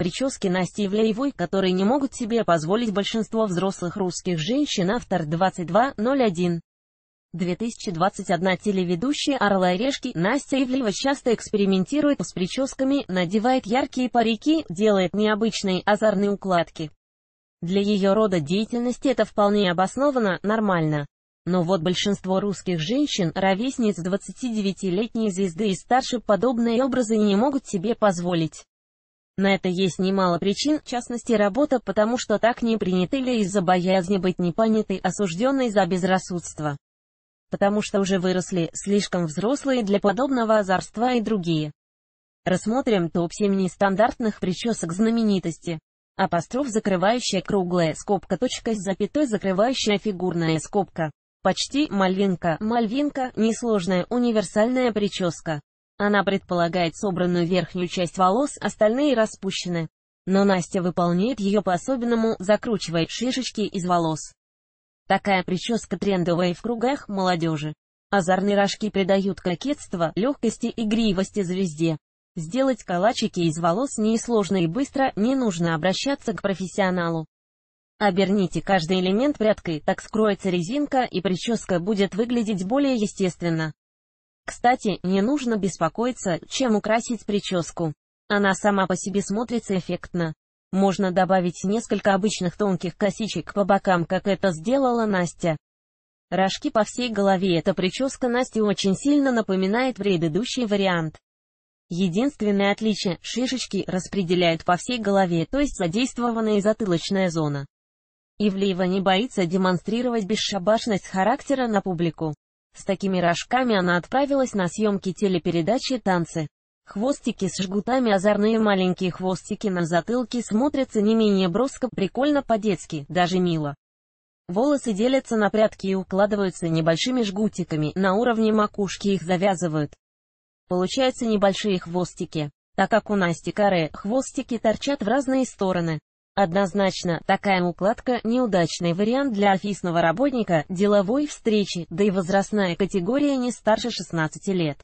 Прически Насти Ивлеевой, которые не могут себе позволить большинство взрослых русских женщин, автор 2201. 2021 телеведущая «Орла и решки» Настя Ивлеева часто экспериментирует с прическами, надевает яркие парики, делает необычные озорные укладки. Для ее рода деятельности это вполне обосновано, нормально. Но вот большинство русских женщин, ровесниц 29-летней звезды и старше, подобные образы не могут себе позволить. На это есть немало причин, в частности работа, потому что так не принято или из-за боязни быть непонятой, осужденной за безрассудство. Потому что уже выросли, слишком взрослые для подобного озорства и другие. Рассмотрим топ-7 нестандартных причесок знаменитости. Апостроф закрывающая круглая скобка точка с запятой закрывающая фигурная скобка. Почти мальвинка. Мальвинка – несложная универсальная прическа. Она предполагает собранную верхнюю часть волос, остальные распущены. Но Настя выполняет ее по-особенному, закручивая шишечки из волос. Такая прическа трендовая в кругах молодежи. Озорные рожки придают кокетство, легкости и гривости звезде. Сделать калачики из волос несложно и быстро, не нужно обращаться к профессионалу. Оберните каждый элемент прядкой, так скроется резинка и прическа будет выглядеть более естественно. Кстати, не нужно беспокоиться, чем украсить прическу. Она сама по себе смотрится эффектно. Можно добавить несколько обычных тонких косичек по бокам, как это сделала Настя. Рожки по всей голове эта прическа Насти очень сильно напоминает предыдущий вариант. Единственное отличие – шишечки распределяют по всей голове, то есть задействована и затылочная зона. Ивлеева не боится демонстрировать бесшабашность характера на публику. С такими рожками она отправилась на съемки телепередачи «Танцы». Хвостики с жгутами озорные маленькие хвостики на затылке смотрятся не менее броско, прикольно по-детски, даже мило. Волосы делятся на прядки и укладываются небольшими жгутиками, на уровне макушки их завязывают. Получаются небольшие хвостики. Так как у Насти каре, хвостики торчат в разные стороны. Однозначно, такая укладка – неудачный вариант для офисного работника, деловой встречи, да и возрастная категория не старше 16 лет.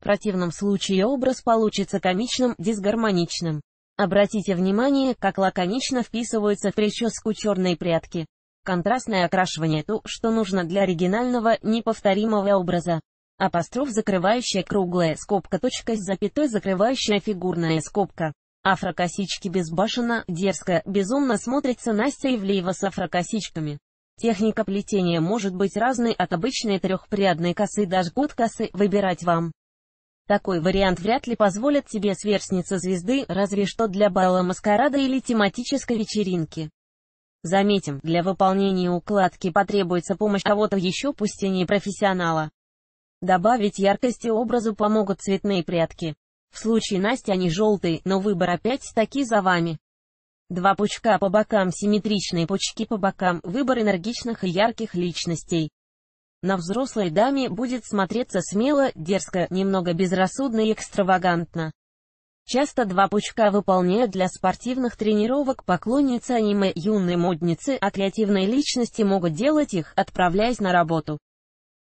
В противном случае образ получится комичным, дисгармоничным. Обратите внимание, как лаконично вписываются в прическу черные прятки. Контрастное окрашивание – то, что нужно для оригинального, неповторимого образа. Апостроф закрывающая круглая скобка точка с запятой закрывающая фигурная скобка. Афрокосички безбашенно, дерзко, безумно смотрится Настя Ивлеева с афрокосичками. Техника плетения может быть разной от обычной трехпрядной косы до жгут косы, выбирать вам. Такой вариант вряд ли позволит тебе сверстница звезды, разве что для бала маскарада или тематической вечеринки. Заметим, для выполнения укладки потребуется помощь кого-то еще, пусть и не профессионала. Добавить яркости образу помогут цветные прятки. В случае Насти они желтые, но выбор опять-таки за вами. Два пучка по бокам, симметричные пучки по бокам, выбор энергичных и ярких личностей. На взрослой даме будет смотреться смело, дерзко, немного безрассудно и экстравагантно. Часто два пучка выполняют для спортивных тренировок поклонницы аниме юной модницы, а креативные личности могут делать их, отправляясь на работу.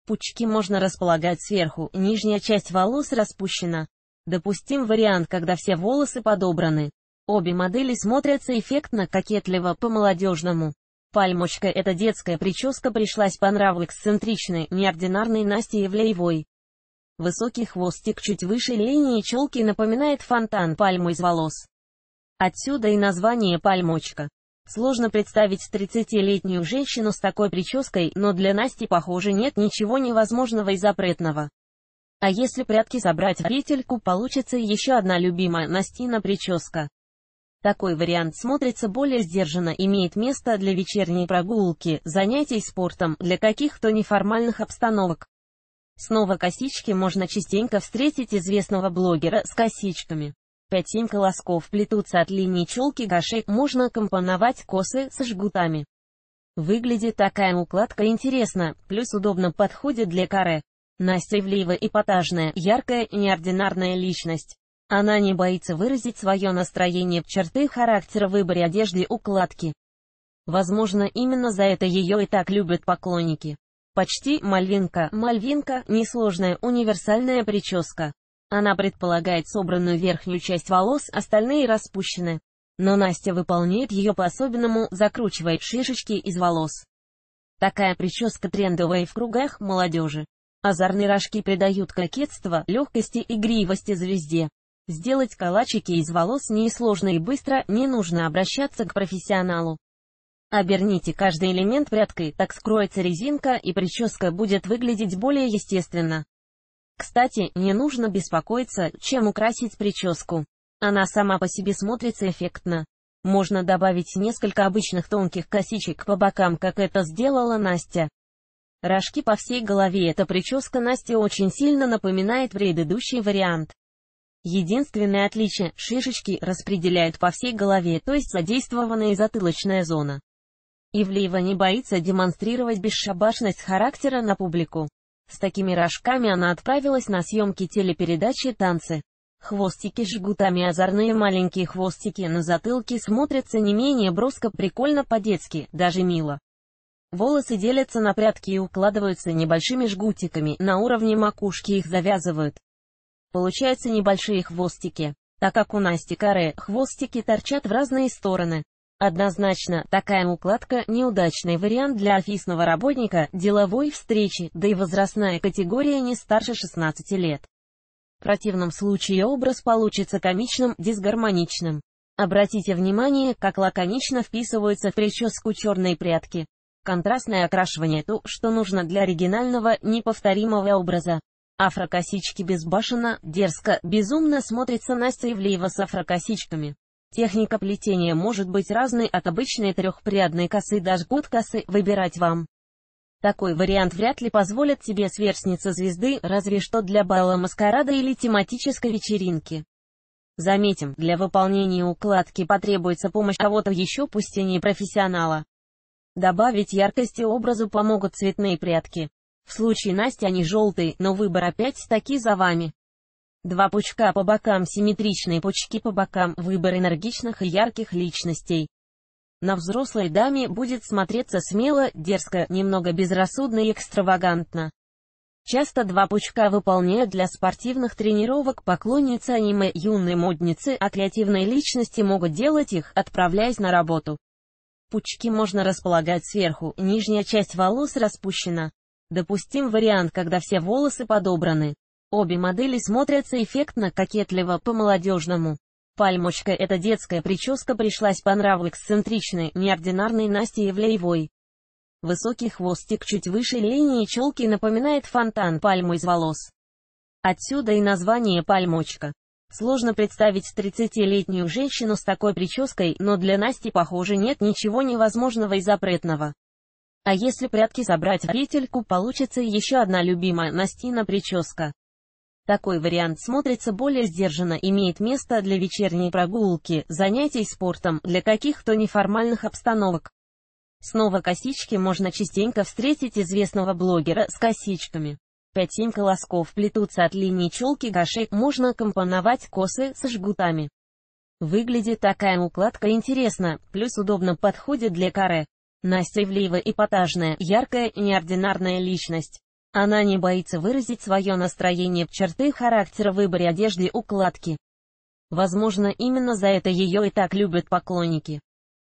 Пучки можно располагать сверху, нижняя часть волос распущена. Допустим вариант, когда все волосы подобраны. Обе модели смотрятся эффектно, кокетливо, по-молодежному. Пальмочка – это детская прическа пришлась по нраву эксцентричной, неординарной Насте Евлеевой. Высокий хвостик чуть выше линии челки напоминает фонтан пальму из волос. Отсюда и название «пальмочка». Сложно представить 30-летнюю женщину с такой прической, но для Насти, похоже, нет ничего невозможного и запретного. А если прятки собрать в петельку, получится еще одна любимая Настина прическа. Такой вариант смотрится более сдержанно, имеет место для вечерней прогулки, занятий спортом, для каких-то неформальных обстановок. Снова косички можно частенько встретить известного блогера с косичками. Пять-семь колосков плетутся от линии челки до шеи, можно компоновать косы с жгутами. Выглядит такая укладка интересно, плюс удобно подходит для каре. Настя Ивлеева эпатажная, яркая неординарная личность. Она не боится выразить свое настроение, черты характера выборе одежды укладки. Возможно, именно за это ее и так любят поклонники. Почти мальвинка. Мальвинка – несложная, универсальная прическа. Она предполагает собранную верхнюю часть волос, остальные распущены. Но Настя выполняет ее по-особенному, закручивает шишечки из волос. Такая прическа трендовая в кругах молодежи. Озорные рожки придают кокетство, легкости и игривости звезде. Сделать калачики из волос несложно и быстро, не нужно обращаться к профессионалу. Оберните каждый элемент прядкой, так скроется резинка и прическа будет выглядеть более естественно. Кстати, не нужно беспокоиться, чем украсить прическу. Она сама по себе смотрится эффектно. Можно добавить несколько обычных тонких косичек по бокам, как это сделала Настя. Рожки по всей голове эта прическа Насти очень сильно напоминает предыдущий вариант. Единственное отличие – шишечки распределяют по всей голове, то есть задействована и затылочная зона. Ивлеева не боится демонстрировать бесшабашность характера на публику. С такими рожками она отправилась на съемки телепередачи «Танцы». Хвостики жгутами озорные маленькие хвостики на затылке смотрятся не менее броско, прикольно по-детски, даже мило. Волосы делятся на прядки и укладываются небольшими жгутиками, на уровне макушки их завязывают. Получаются небольшие хвостики. Так как у Насти каре, хвостики торчат в разные стороны. Однозначно, такая укладка – неудачный вариант для офисного работника, деловой встречи, да и возрастная категория не старше 16 лет. В противном случае образ получится комичным, дисгармоничным. Обратите внимание, как лаконично вписываются в прическу черные прятки. Контрастное окрашивание – то, что нужно для оригинального, неповторимого образа. Афрокосички безбашенно, дерзко, безумно смотрится Настя Ивлеева с афрокосичками. Техника плетения может быть разной от обычной трехпрядной косы до жгут косы, выбирать вам. Такой вариант вряд ли позволит тебе сверстница звезды, разве что для бала маскарада или тематической вечеринки. Заметим, для выполнения укладки потребуется помощь кого-то еще пусть и не профессионала. Добавить яркости образу помогут цветные прятки. В случае Насти они желтые, но выбор опять таки за вами. Два пучка по бокам, симметричные пучки по бокам, выбор энергичных и ярких личностей. На взрослой даме будет смотреться смело, дерзко, немного безрассудно и экстравагантно. Часто два пучка выполняют для спортивных тренировок поклонницы аниме юной модницы, а креативные личности могут делать их, отправляясь на работу. Пучки можно располагать сверху, нижняя часть волос распущена. Допустим вариант, когда все волосы подобраны. Обе модели смотрятся эффектно, кокетливо, по-молодежному. Пальмочка – это детская прическа пришлась по нраву эксцентричной, неординарной Насте Евлеевой. Высокий хвостик чуть выше линии челки напоминает фонтан пальму из волос. Отсюда и название пальмочка. Сложно представить 30-летнюю женщину с такой прической, но для Насти, похоже, нет ничего невозможного и запретного. А если прятки собрать в петельку, получится еще одна любимая Настина прическа. Такой вариант смотрится более сдержанно, имеет место для вечерней прогулки, занятий спортом, для каких-то неформальных обстановок. Снова косички можно частенько встретить известного блогера с косичками. 5-7 колосков плетутся от линии челки гашей, можно компоновать косы с жгутами. Выглядит такая укладка интересно, плюс удобно подходит для каре. Настя Ивлеева эпатажная, яркая неординарная личность. Она не боится выразить свое настроение, в черты характера в выборе одежды и укладки. Возможно, именно за это ее и так любят поклонники.